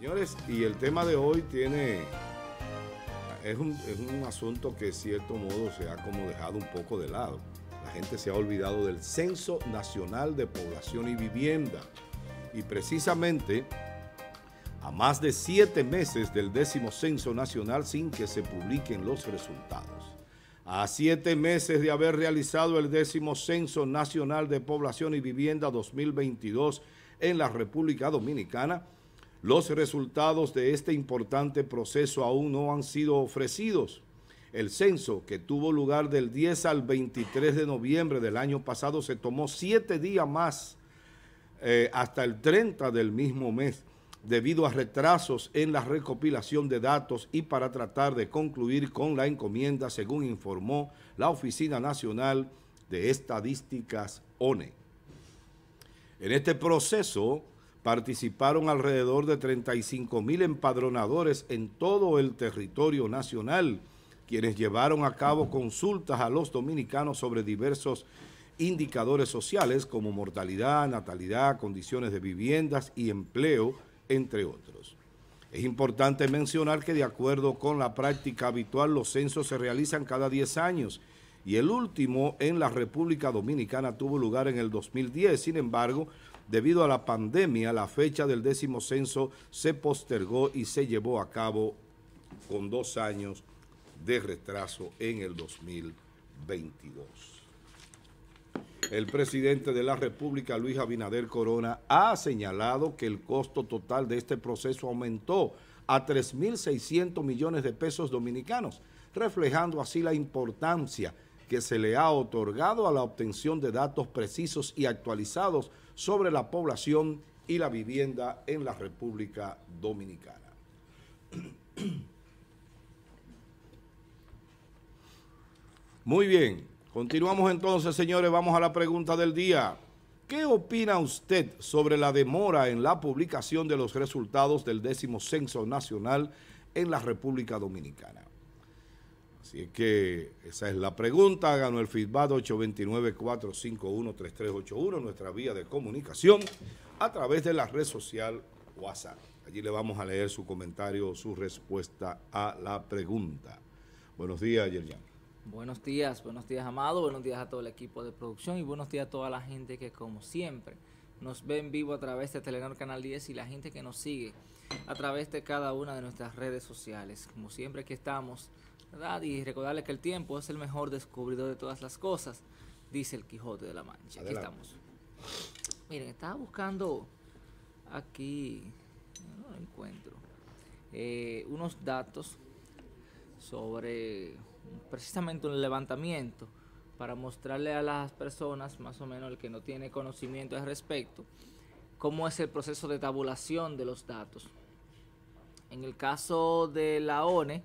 Señores, y el tema de hoy tiene. Es un, asunto que, de cierto modo, se ha como dejado un poco de lado. La gente se ha olvidado del Censo Nacional de Población y Vivienda. Y precisamente a más de siete meses del décimo censo nacional sin que se publiquen los resultados. A siete meses de haber realizado el décimo censo nacional de población y vivienda 2022 en la República Dominicana, los resultados de este importante proceso aún no han sido ofrecidos. El censo, que tuvo lugar del 10 al 23 de noviembre del año pasado, se tomó siete días más eh, hasta el 30 del mismo mes debido a retrasos en la recopilación de datos y para tratar de concluir con la encomienda, según informó la Oficina Nacional de Estadísticas ONE. En este proceso, participaron alrededor de 35 mil empadronadores en todo el territorio nacional, quienes llevaron a cabo consultas a los dominicanos sobre diversos indicadores sociales como mortalidad, natalidad, condiciones de viviendas y empleo, entre otros. Es importante mencionar que de acuerdo con la práctica habitual, los censos se realizan cada 10 años y el último en la República Dominicana tuvo lugar en el 2010. Sin embargo, Debido a la pandemia, la fecha del décimo censo se postergó y se llevó a cabo con dos años de retraso en el 2022. El presidente de la República, Luis Abinader Corona, ha señalado que el costo total de este proceso aumentó a 3.600 millones de pesos dominicanos, reflejando así la importancia que se le ha otorgado a la obtención de datos precisos y actualizados sobre la población y la vivienda en la República Dominicana. Muy bien, continuamos entonces, señores, vamos a la pregunta del día. ¿Qué opina usted sobre la demora en la publicación de los resultados del décimo censo nacional en la República Dominicana? Así es que esa es la pregunta. Ganó el feedback 829-451-3381, nuestra vía de comunicación a través de la red social WhatsApp. Allí le vamos a leer su comentario, su respuesta a la pregunta. Buenos días, Yerian. Buenos días, buenos días, Amado. Buenos días a todo el equipo de producción y buenos días a toda la gente que, como siempre, nos ve en vivo a través de Telenor Canal 10 y la gente que nos sigue a través de cada una de nuestras redes sociales. Como siempre, aquí estamos y recordarle que el tiempo es el mejor descubridor de todas las cosas, dice el Quijote de la Mancha. Aquí estamos. Miren, estaba buscando aquí, no lo encuentro, eh, unos datos sobre precisamente un levantamiento para mostrarle a las personas, más o menos el que no tiene conocimiento al respecto, cómo es el proceso de tabulación de los datos. En el caso de la ONE,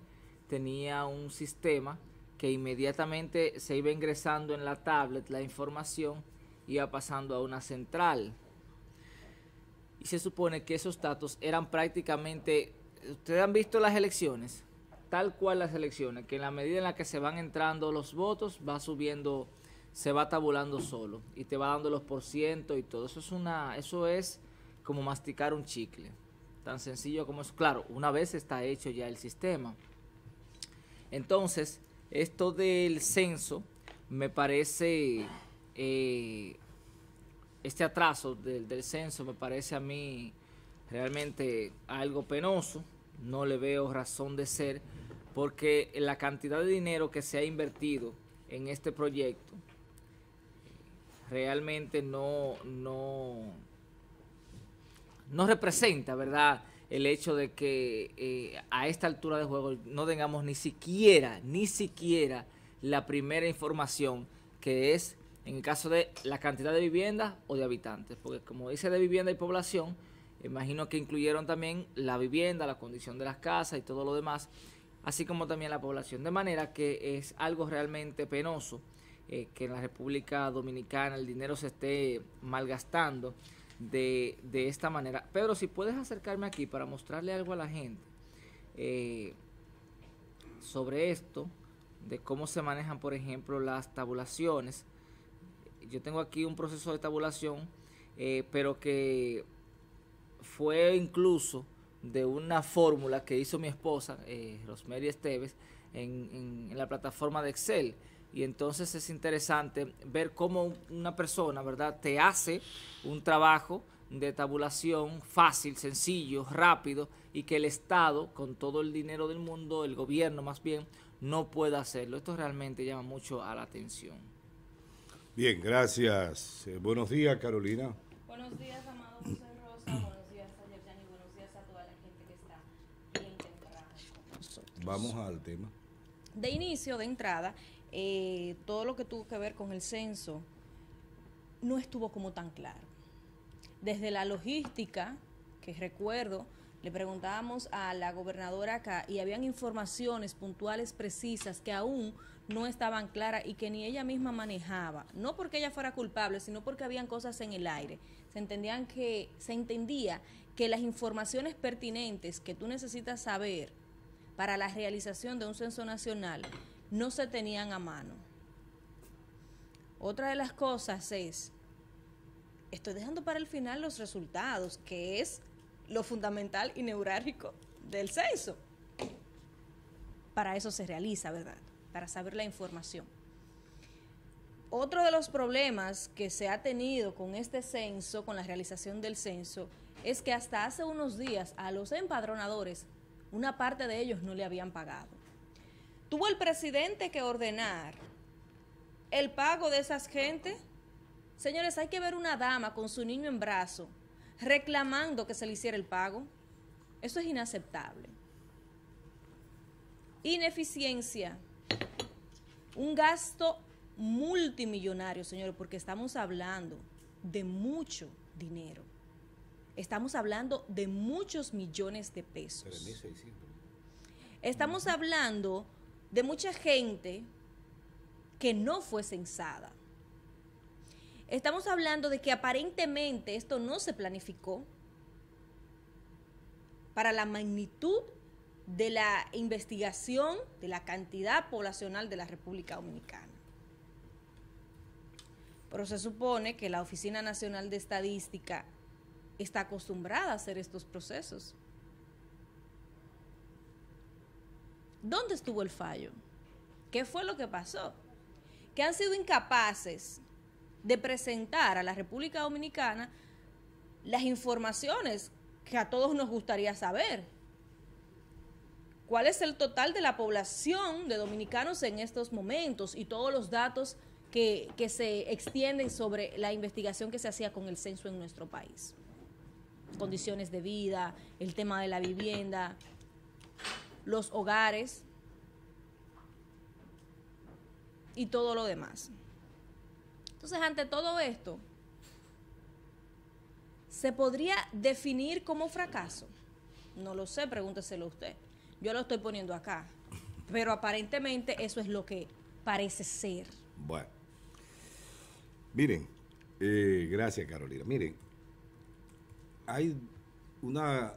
tenía un sistema que inmediatamente se iba ingresando en la tablet la información iba pasando a una central. Y se supone que esos datos eran prácticamente, ustedes han visto las elecciones, tal cual las elecciones, que en la medida en la que se van entrando los votos va subiendo, se va tabulando solo y te va dando los por ciento y todo. Eso es una, eso es como masticar un chicle. Tan sencillo como es, claro, una vez está hecho ya el sistema. Entonces, esto del censo me parece, eh, este atraso del, del censo me parece a mí realmente algo penoso, no le veo razón de ser, porque la cantidad de dinero que se ha invertido en este proyecto realmente no, no, no representa, ¿verdad? el hecho de que eh, a esta altura de juego no tengamos ni siquiera, ni siquiera la primera información que es en el caso de la cantidad de viviendas o de habitantes, porque como dice de vivienda y población, imagino que incluyeron también la vivienda, la condición de las casas y todo lo demás, así como también la población, de manera que es algo realmente penoso eh, que en la República Dominicana el dinero se esté malgastando de, esta manera. Pedro, si puedes acercarme aquí para mostrarle algo a la gente eh, sobre esto, de cómo se manejan, por ejemplo, las tabulaciones. Yo tengo aquí un proceso de tabulación, eh, pero que fue incluso de una fórmula que hizo mi esposa, eh, Rosemary Esteves, en la plataforma de Excel. Y entonces es interesante ver cómo una persona, ¿verdad?, te hace un trabajo de tabulación fácil, sencillo, rápido, y que el Estado, con todo el dinero del mundo, el gobierno más bien, no pueda hacerlo. Esto realmente llama mucho a la atención. Bien, gracias. Eh, buenos días, Carolina. Buenos días, Amado José Rosa. buenos días a buenos días a toda la gente que está bien Vamos al tema. De inicio, de entrada, eh, todo lo que tuvo que ver con el censo, no estuvo como tan claro. Desde la logística, que recuerdo, le preguntábamos a la gobernadora acá y habían informaciones puntuales precisas que aún no estaban claras y que ni ella misma manejaba. No porque ella fuera culpable, sino porque habían cosas en el aire. Se entendían que se entendía que las informaciones pertinentes que tú necesitas saber para la realización de un censo nacional no se tenían a mano. Otra de las cosas es, estoy dejando para el final los resultados, que es lo fundamental y neurálgico del censo. Para eso se realiza, ¿verdad? Para saber la información. Otro de los problemas que se ha tenido con este censo, con la realización del censo, es que hasta hace unos días a los empadronadores, una parte de ellos no le habían pagado tuvo el presidente que ordenar el pago de esas gente? Señores, hay que ver una dama con su niño en brazo reclamando que se le hiciera el pago. Eso es inaceptable. Ineficiencia. Un gasto multimillonario, señores, porque estamos hablando de mucho dinero. Estamos hablando de muchos millones de pesos. Estamos hablando de mucha gente que no fue censada. Estamos hablando de que aparentemente esto no se planificó para la magnitud de la investigación de la cantidad poblacional de la República Dominicana. Pero se supone que la Oficina Nacional de Estadística está acostumbrada a hacer estos procesos. ¿Dónde estuvo el fallo? ¿Qué fue lo que pasó? Que han sido incapaces de presentar a la República Dominicana las informaciones que a todos nos gustaría saber. ¿Cuál es el total de la población de dominicanos en estos momentos y todos los datos que, que se extienden sobre la investigación que se hacía con el censo en nuestro país? Condiciones de vida, el tema de la vivienda, los hogares y todo lo demás. Entonces, ante todo esto, ¿se podría definir como fracaso? No lo sé, pregúnteselo usted. Yo lo estoy poniendo acá, pero aparentemente eso es lo que parece ser. Bueno, miren, eh, gracias Carolina. Miren, hay una,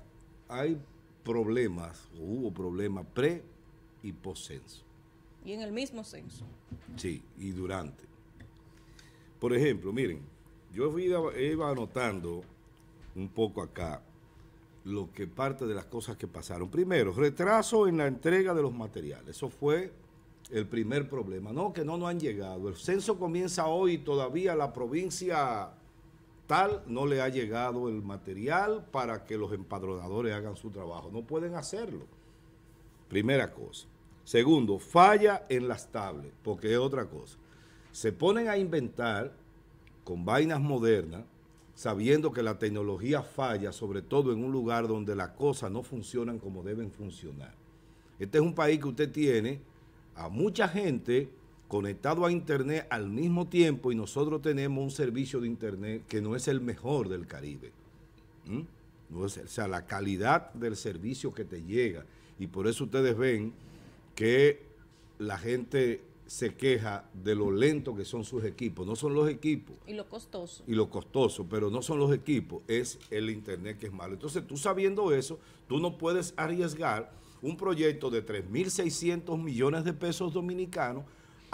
hay problemas, hubo problemas pre y post censo. Y en el mismo censo. Sí, y durante. Por ejemplo, miren, yo iba, iba anotando un poco acá lo que parte de las cosas que pasaron. Primero, retraso en la entrega de los materiales. Eso fue el primer problema. No, que no nos han llegado. El censo comienza hoy y todavía la provincia tal no le ha llegado el material para que los empadronadores hagan su trabajo. No pueden hacerlo. Primera cosa. Segundo, falla en las tablets, porque es otra cosa. Se ponen a inventar con vainas modernas, sabiendo que la tecnología falla, sobre todo en un lugar donde las cosas no funcionan como deben funcionar. Este es un país que usted tiene a mucha gente conectado a Internet al mismo tiempo y nosotros tenemos un servicio de Internet que no es el mejor del Caribe. No es, o sea, la calidad del servicio que te llega. Y por eso ustedes ven que la gente se queja de lo lento que son sus equipos. No son los equipos. Y lo costoso. Y lo costoso, pero no son los equipos, es el Internet que es malo. Entonces, tú sabiendo eso, tú no puedes arriesgar un proyecto de 3.600 millones de pesos dominicanos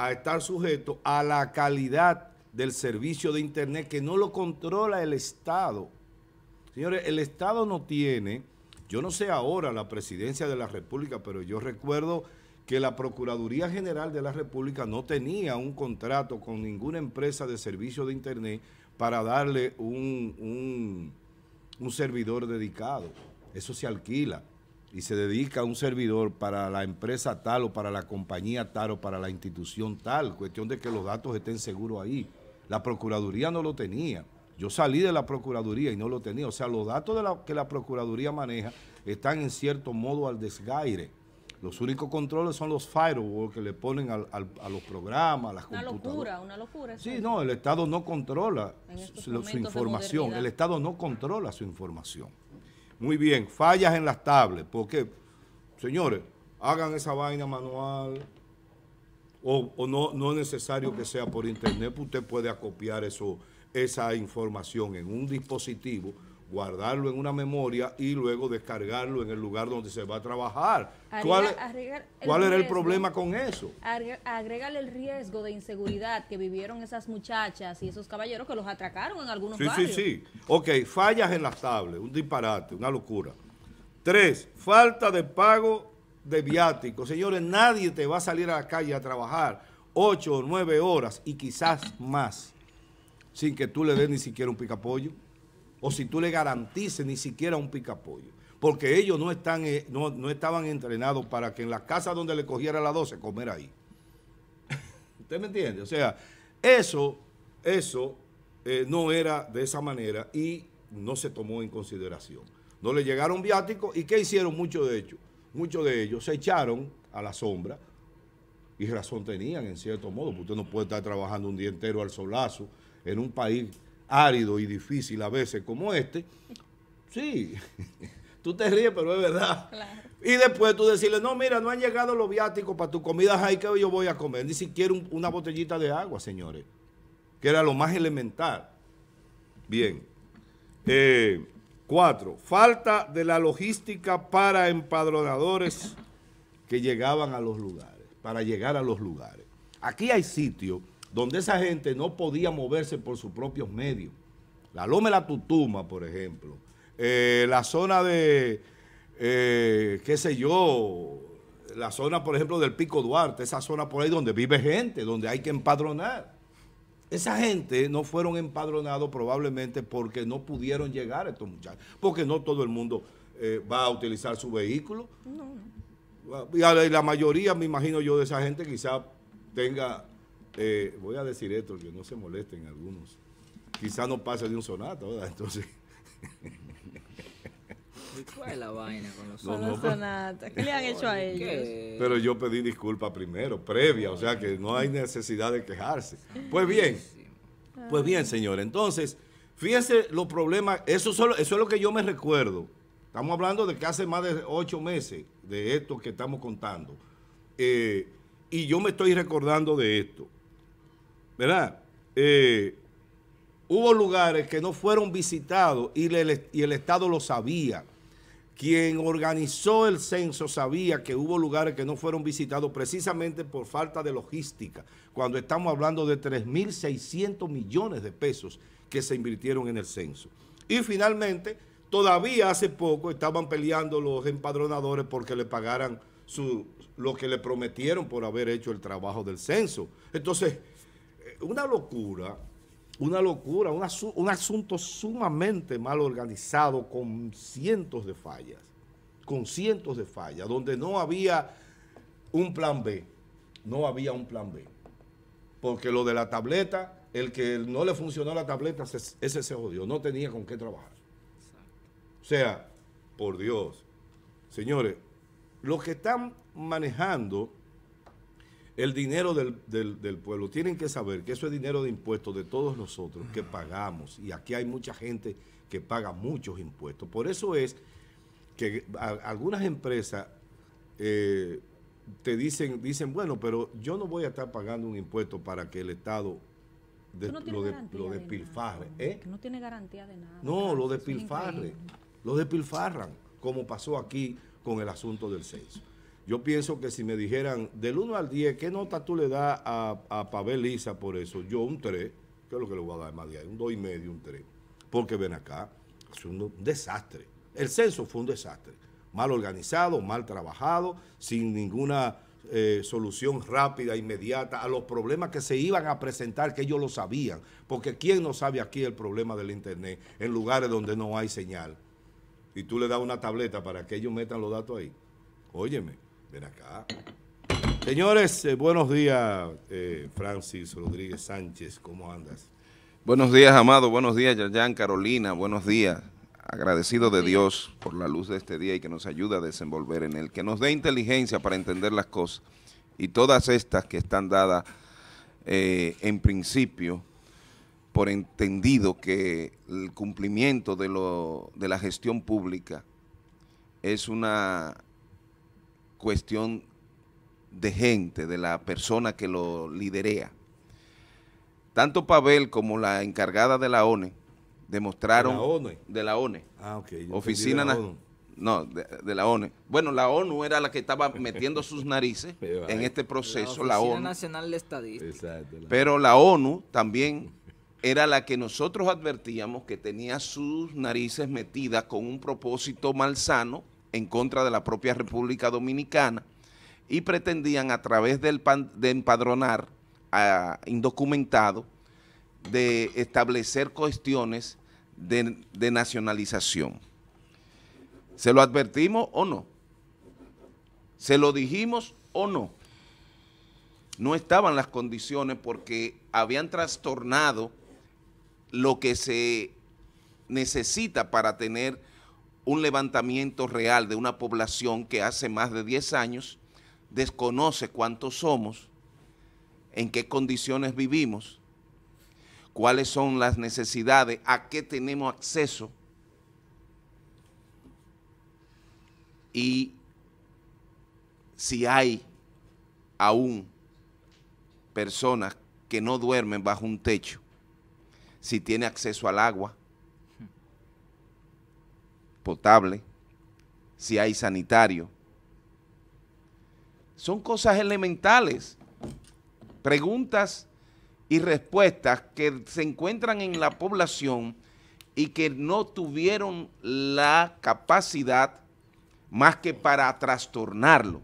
a estar sujeto a la calidad del servicio de Internet que no lo controla el Estado. Señores, el Estado no tiene, yo no sé ahora la presidencia de la República, pero yo recuerdo que la Procuraduría General de la República no tenía un contrato con ninguna empresa de servicio de Internet para darle un, un, un servidor dedicado. Eso se alquila y se dedica a un servidor para la empresa tal o para la compañía tal o para la institución tal, cuestión de que los datos estén seguros ahí. La Procuraduría no lo tenía. Yo salí de la Procuraduría y no lo tenía. O sea, los datos de la, que la Procuraduría maneja están en cierto modo al desgaire. Los únicos controles son los firewall que le ponen a los programas, a las computadoras. Una locura, una locura. Sí, no, el Estado no controla su información. El Estado no controla su información. Muy bien, fallas en las tablets, porque, señores, hagan esa vaina manual o, no, es necesario que sea por internet, usted puede acopiar eso, esa información en un dispositivo guardarlo en una memoria y luego descargarlo en el lugar donde se va a trabajar. ¿Cuál, era el problema con eso? Agrégale el riesgo de inseguridad que vivieron esas muchachas y esos caballeros que los atracaron en algunos sí, Sí, sí, sí. Ok, fallas en las tablas, un disparate, una locura. Tres, falta de pago de viático. Señores, nadie te va a salir a la calle a trabajar ocho o nueve horas y quizás más sin que tú le des ni siquiera un picapollo o si tú le garantices ni siquiera un picapollo. Porque ellos no, están, eh, no, estaban entrenados para que en la casa donde le cogiera la 12, comer ahí. ¿Usted me entiende? O sea, eso, eso eh, no era de esa manera y no se tomó en consideración. No le llegaron viáticos y ¿qué hicieron muchos de ellos? Muchos de ellos se echaron a la sombra y razón tenían en cierto modo, porque usted no puede estar trabajando un día entero al solazo en un país árido y difícil a veces como este, sí, tú te ríes, pero es verdad. Y después tú decirle, no, mira, no han llegado los viáticos para tu comida, hay que yo voy a comer, ni siquiera una botellita de agua, señores, que era lo más elemental. Bien. Eh, cuatro, falta de la logística para empadronadores que llegaban a los lugares, para llegar a los lugares. Aquí hay sitios donde esa gente no podía moverse por sus propios medios. La Loma la Tutuma, por ejemplo, eh, la zona de, eh, qué sé yo, la zona, por ejemplo, del Pico Duarte, esa zona por ahí donde vive gente, donde hay que empadronar. Esa gente no fueron empadronados probablemente porque no pudieron llegar a estos muchachos, porque no todo el mundo eh, va a utilizar su vehículo. No. la, la mayoría, me imagino yo, de esa gente quizá tenga eh, voy a decir esto, que no se molesten algunos. Quizá no pase de un sonata, ¿verdad? Entonces... ¿Cuál es la vaina con los, sonatas? Pues. ¿Qué le han hecho a ellos? Pero yo pedí disculpa primero, previa, o sea que no hay necesidad de quejarse. Pues bien, pues bien, señor. Entonces, fíjense los problemas, eso, eso es lo que yo me recuerdo. Estamos hablando de que hace más de ocho meses de esto que estamos contando. Eh, y yo me estoy recordando de esto. ¿verdad? Eh, hubo lugares que no fueron visitados y el, Estado lo sabía. Quien organizó el censo sabía que hubo lugares que no fueron visitados precisamente por falta de logística, cuando estamos hablando de 3.600 millones de pesos que se invirtieron en el censo. Y finalmente, todavía hace poco estaban peleando los empadronadores porque le pagaran lo que le prometieron por haber hecho el trabajo del censo. Entonces, una locura, una locura, un, asunto sumamente mal organizado con cientos de fallas, con cientos de fallas, donde no había un plan B, no había un plan B. Porque lo de la tableta, el que no le funcionó la tableta, ese se jodió, no tenía con qué trabajar. O sea, por Dios, señores, los que están manejando el dinero del, pueblo. Tienen que saber que eso es dinero de impuestos de todos nosotros que pagamos. Y aquí hay mucha gente que paga muchos impuestos. Por eso es que algunas empresas eh, te dicen, dicen, bueno, pero yo no voy a estar pagando un impuesto para que el Estado lo, despilfarre. ¿eh? No tiene garantía de nada. No, lo despilfarre. Lo despilfarran, como pasó aquí con el asunto del censo. Yo pienso que si me dijeran del 1 al 10, ¿qué nota tú le das a, a Pavel Lisa por eso? Yo un 3, que es lo que le voy a dar más de ahí, un 2 y medio, un 3. Porque ven acá, es un desastre. El censo fue un desastre. Mal organizado, mal trabajado, sin ninguna eh, solución rápida, inmediata a los problemas que se iban a presentar, que ellos lo sabían. Porque ¿quién no sabe aquí el problema del Internet en lugares donde no hay señal? Y tú le das una tableta para que ellos metan los datos ahí. Óyeme, Ven acá. Señores, eh, buenos días, eh, Francis Rodríguez Sánchez, ¿cómo andas? Buenos días, Amado, buenos días, Yayan, Carolina, buenos días. Agradecido de Dios por la luz de este día y que nos ayuda a desenvolver en él, que nos dé inteligencia para entender las cosas y todas estas que están dadas eh, en principio por entendido que el cumplimiento lo, de la gestión pública es una cuestión de gente, de la persona que lo liderea. Tanto Pavel como la encargada de la ONU demostraron... ¿De la ONE? De la Ah, oficina... No, de, la ONU. Bueno, la ONU era la que estaba metiendo sus narices en este proceso, la, ONU. Nacional de Pero la ONU también era la que nosotros advertíamos que tenía sus narices metidas con un propósito malsano en contra de la propia República Dominicana y pretendían a través del de empadronar a indocumentado de establecer cuestiones de, de nacionalización. ¿Se lo advertimos o no? ¿Se lo dijimos o no? No estaban las condiciones porque habían trastornado lo que se necesita para tener un levantamiento real de una población que hace más de 10 años desconoce cuántos somos, en qué condiciones vivimos, cuáles son las necesidades, a qué tenemos acceso y si hay aún personas que no duermen bajo un techo, si tiene acceso al agua, potable, si hay sanitario. Son cosas elementales, preguntas y respuestas que se encuentran en la población y que no tuvieron la capacidad más que para trastornarlo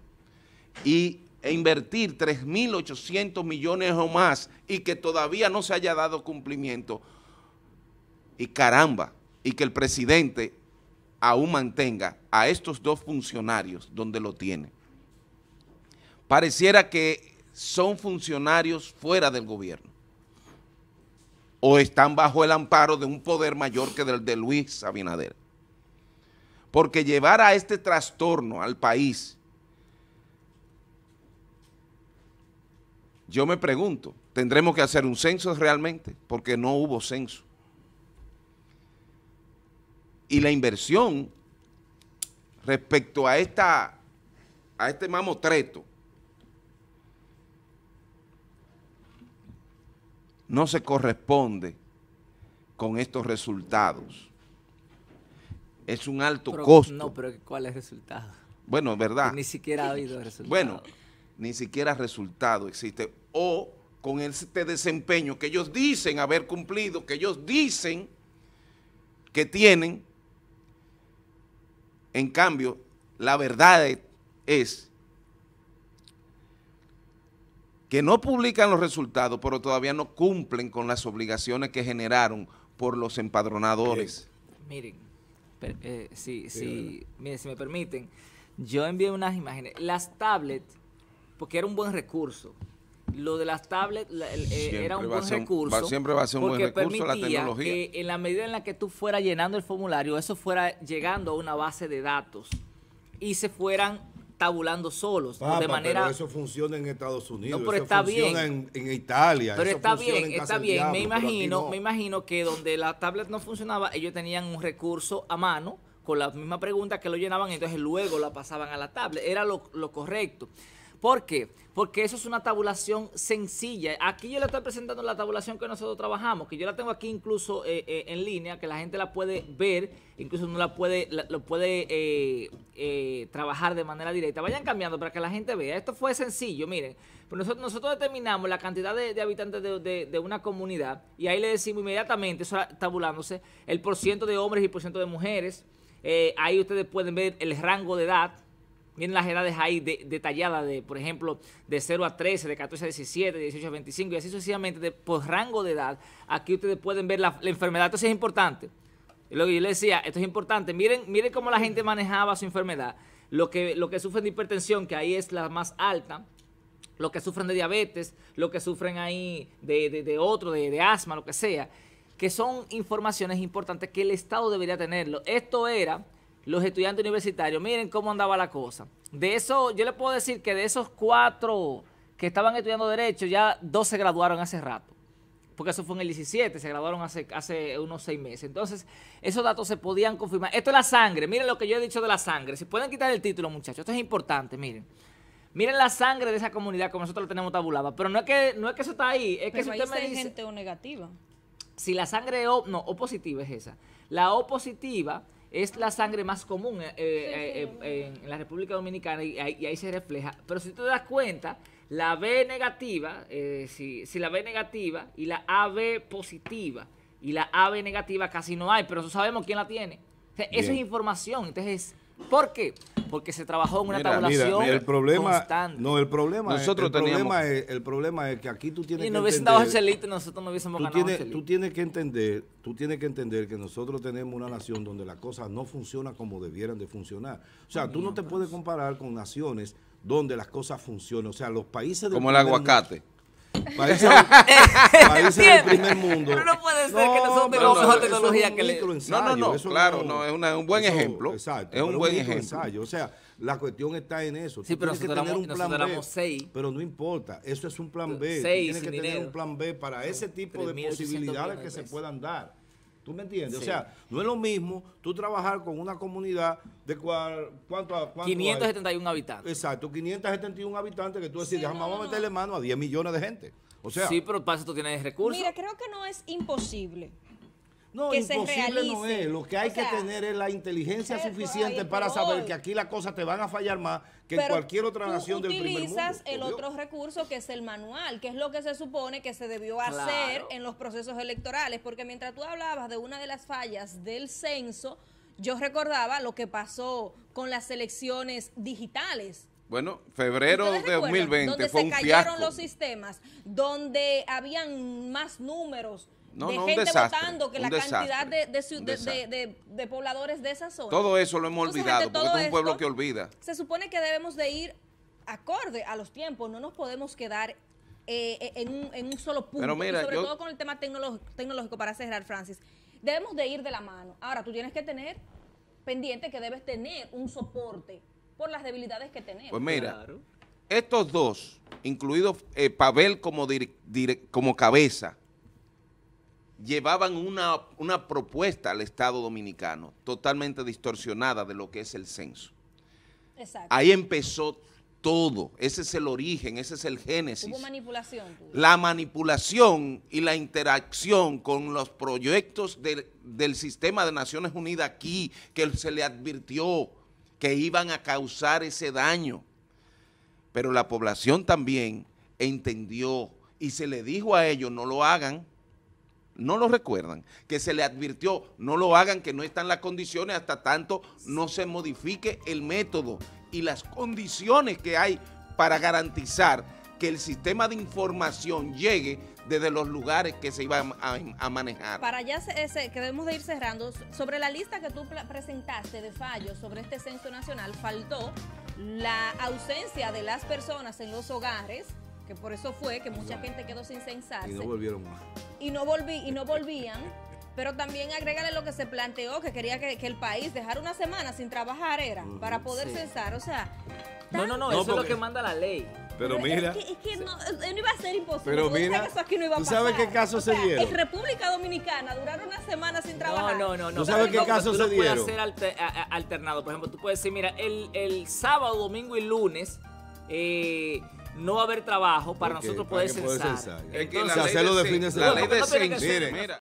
y e invertir 3.800 millones o más y que todavía no se haya dado cumplimiento. Y caramba, y que el presidente aún mantenga a estos dos funcionarios donde lo tiene. Pareciera que son funcionarios fuera del gobierno o están bajo el amparo de un poder mayor que el de Luis Abinader. Porque llevar a este trastorno al país, yo me pregunto, ¿tendremos que hacer un censo realmente? Porque no hubo censo y la inversión respecto a, esta, a este mamotreto no se corresponde con estos resultados. Es un alto costo. No, pero ¿cuál es el resultado? Bueno, es verdad. ni siquiera ha habido resultado. Bueno, ni siquiera resultado existe. O con este desempeño que ellos dicen haber cumplido, que ellos dicen que tienen, en cambio, la verdad es que no publican los resultados, pero todavía no cumplen con las obligaciones que generaron por los empadronadores. Miren, eh, sí, si me permiten, yo envié unas imágenes. Las tablets, porque era un buen recurso, lo de las tablets eh, era un buen recurso. porque siempre va a ser un recurso la tecnología. Que en la medida en la que tú fuera llenando el formulario, eso fuera llegando a una base de datos y se fueran tabulando solos. de manera, pero eso funciona en Estados Unidos. pero eso está funciona bien. En, Italia. Pero está bien, está bien. me imagino, me imagino que donde la tablet no funcionaba, ellos tenían un recurso a mano con la misma pregunta que lo llenaban, entonces luego la pasaban a la tablet. Era lo correcto. ¿Por qué? Porque eso es una tabulación sencilla. Aquí yo le estoy presentando la tabulación que nosotros trabajamos, que yo la tengo aquí incluso eh, eh, en línea, que la gente la puede ver, incluso no la puede, lo puede eh, trabajar de manera directa. Vayan cambiando para que la gente vea. Esto fue sencillo, miren. Pero pues nosotros, determinamos la cantidad de, habitantes de, una comunidad y ahí le decimos inmediatamente, eso tabulándose, el porcentaje de hombres y el porciento de mujeres. ahí ustedes pueden ver el rango de edad, Miren las edades ahí detalladas de, por ejemplo, de 0 a 13, de 14 a 17, de 18 a 25 y así sucesivamente por rango de edad. Aquí ustedes pueden ver la, enfermedad. Entonces es importante. Lo que yo les decía, esto es importante. Miren, miren cómo la gente manejaba su enfermedad. Lo que, lo que sufren de hipertensión, que ahí es la más alta, lo que sufren de diabetes, lo que sufren ahí de, otro, de, de, asma, lo que sea, que son informaciones importantes que el Estado debería tenerlo. Esto era los estudiantes universitarios. Miren cómo andaba la cosa. De eso, yo le puedo decir que de esos cuatro que estaban estudiando Derecho, ya dos se graduaron hace rato. Porque eso fue en el 17, se graduaron hace, hace unos seis meses. Entonces, esos datos se podían confirmar. Esto es la sangre. Miren lo que yo he dicho de la sangre. Si pueden quitar el título, muchachos. Esto es importante, miren. Miren la sangre de esa comunidad como nosotros la tenemos tabulada. Pero no es que, no es que eso está ahí. Es que si usted gente o negativa. Si la sangre O, no, O positiva es esa. La O positiva es la sangre más común eh, eh, eh, en, la República Dominicana y, ahí se refleja. Pero si te das cuenta, la B negativa, si, si, la B negativa y la AB positiva y la AB negativa casi no hay, pero eso sabemos quién la tiene. eso es información, entonces ¿Por qué? Porque se trabajó en una tabulación el problema, No, el problema, nosotros problema el problema es que aquí tú tienes que entender... Y nos hubiesen dado celito y nosotros no hubiésemos tú tienes, tú tienes, que entender, tú tienes que entender que nosotros tenemos una nación donde las cosas no funcionan como debieran de funcionar. O sea, tú no te puedes comparar con naciones donde las cosas funcionan. O sea, los países... como el aguacate. Países, del primer mundo. Pero no puede ser no, que nosotros tengamos no, mejor tecnología que le... No, no, no, eso claro, no, es, una, un buen ejemplo. Exacto. Es un buen ejemplo. Ensayo. O sea, la cuestión está en eso. Sí, Tú pero tener un plan B, Pero no importa, eso es un plan B. Seis, tienes que tener un plan B para ese tipo de posibilidades que se puedan dar. ¿Tú me entiendes? O sea, no es lo mismo tú trabajar con una comunidad de cual, cuánto, 571 habitantes. Exacto, 571 habitantes que tú decís, vamos a meterle mano a 10 millones de gente. O sea, sí, pero pasa tú tienes recursos. Mira, creo que no es imposible no, imposible No es. Lo que hay que tener es la inteligencia suficiente para saber que aquí las cosas te van a fallar más que en cualquier otra nación del primer mundo. utilizas el otro recurso que es el manual, que es lo que se supone que se debió hacer en los procesos electorales, porque mientras tú hablabas de una de las fallas del censo, yo recordaba lo que pasó con las elecciones digitales. Bueno, febrero de 2020 donde se cayeron los sistemas, donde habían más números no, de no, gente votando, que la cantidad de, pobladores de esa zona. Todo eso lo hemos olvidado, porque es un pueblo que olvida. Se supone que debemos de ir acorde a los tiempos, no nos podemos quedar eh, eh, en, un, solo punto, Pero mira, sobre todo con el tema tecnológico, para cerrar, Francis. Debemos de ir de la mano. Ahora, tú tienes que tener pendiente que debes tener un soporte por las debilidades que tenemos. Pues mira, estos dos, incluido eh, Pavel como, como cabeza, llevaban una, propuesta al Estado dominicano totalmente distorsionada de lo que es el censo. Ahí empezó todo. Ese es el origen, ese es el génesis. Hubo manipulación. La manipulación y la interacción con los proyectos del sistema de Naciones Unidas aquí, que se le advirtió que iban a causar ese daño. Pero la población también entendió y se le dijo a ellos, no lo hagan, no lo recuerdan, que se le advirtió, no lo hagan, que no están las condiciones hasta tanto no se modifique el método y las condiciones que hay para garantizar que el sistema de información llegue desde los lugares que se iban a, manejar. Para ya que debemos de ir cerrando, sobre la lista que tú presentaste de fallos sobre este censo nacional, faltó la ausencia de las personas en los hogares, que por eso fue que mucha gente quedó sin censarse. Y no volvieron más y no, volví, y no volvían. Pero también agrégale lo que se planteó, que quería que, el país dejara una semana sin trabajar era, para poder censar O sea... No, no, no, eso es lo que manda la ley. Pero, mira. Es que, no, eh, no, iba a ser imposible. Pero mira. Eso aquí no iba a ¿Tú sabes qué caso se dieron? En República Dominicana duraron una semana sin trabajar. No, no, no. no ¿Tú sabes qué caso se dieron? Tú a, ser alternado. Por ejemplo, tú puedes decir, mira, el, el sábado, domingo y lunes. Eh, no va a haber trabajo para okay, nosotros poder para censar. Poder censar. Entonces, es que la ley hacerlo de, fin de semana. No, no, no, Miren,